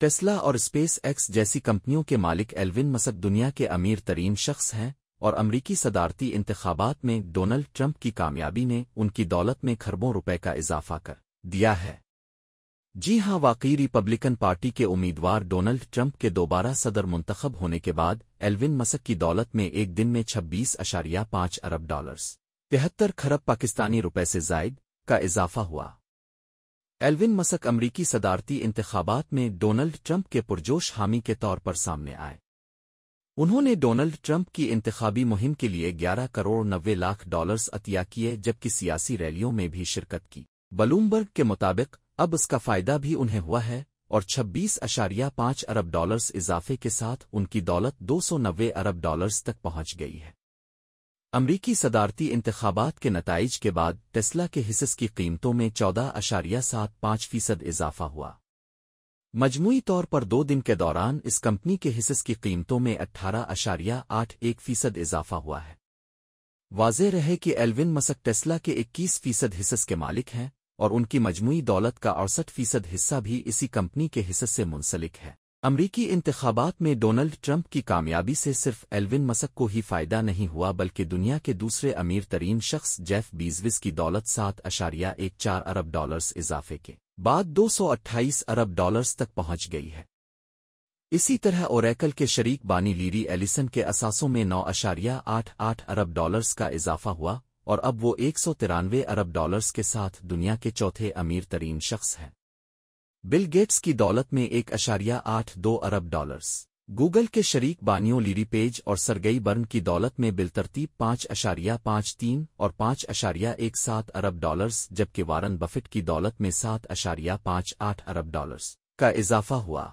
Tesla और space x जैसी कंपनियों के मालिक एल्विन मसक दुनिया के अमीर तरीन शख्स हैं और अमरीकी सदारती इंतबात में डोनाल्ड ट्रंप की कामयाबी ने उनकी दौलत में खरबों रुपए का इजाफा कर दिया है जी हां वाकई रिपब्लिकन पार्टी के उम्मीदवार डोनाल्ड ट्रंप के दोबारा सदर मुंतखब होने के बाद एल्विन मसक की दौलत में एक दिन में छब्बीस अशारिया पांच अरब डॉलर्स तिहत्तर खरब पाकिस्तानी रुपए से जायद का इजाफा हुआ एल्विन मसक अमरीकी सदारती इंतबात में डोनाल्ड ट्रंप के पुरजोश हामी के तौर पर सामने आए उन्होंने डोनाल्ड ट्रंप की इंतबी मुहिम के लिए 11 करोड़ नब्बे लाख डॉलर्स अतिया किए जबकि सियासी रैलियों में भी शिरकत की बलूमबर्ग के मुताबिक अब इसका फ़ायदा भी उन्हें हुआ है और छब्बीस अशारिया पाँच अरब डॉलर्स इजाफे के साथ उनकी दौलत दो सौ नब्बे अरब डॉलर्स तक पहुंच गई है अमरीकी सदारती इंतबात के नतज के बाद टेस्ला के हिस्स की कीमतों में चौदह अशारिया सात पांच फीसद इजाफा हुआ मजमू तौर पर दो दिन के दौरान इस कंपनी के हिस्स की कीमतों में अट्ठारह अशारिया आठ एक फीसद इजाफा हुआ है वाज रहे कि एल्विन मसक टेस्ला के इक्कीस फीसद हिस्स के मालिक हैं और उनकी मजमू दौलत का अड़सठ फीसद हिस्सा भी इसी कंपनी के हिस्स से मुंसलिक है अमरीकी इंतबात में डोनाल्ड ट्रंप की कामयाबी से सिर्फ एल्विन मसक को ही फायदा नहीं हुआ बल्कि दुनिया के दूसरे अमीर तरीन शख्स जेफ बीजविस की दौलत सात अशारिया एक चार अरब डॉलर्स इजाफे के बाद 228 अरब डॉलर्स तक पहुंच गई है इसी तरह ओरेकल के शरीक बानी लीरी एलिसन के असासों में नौ अशारिया आठ आठ अरब डॉलर्स का इजाफा हुआ और अब वो एक सौ तिरानवे अरब डॉलर्स के साथ दुनिया के चौथे अमीर तरीन शख्स हैं बिल गेट्स की दौलत में एक अशारिया आठ दो अरब डॉलर्स गूगल के शरीक बानियों लिरी पेज और सरगई बर्न की दौलत में बिलतरतीब पाँच अशारिया पाँच तीन और पाँच अशारिया एक सात अरब डॉलर्स जबकि वारन बफेट की दौलत में सात अशारिया पाँच आठ अरब डॉलर्स का इजाफा हुआ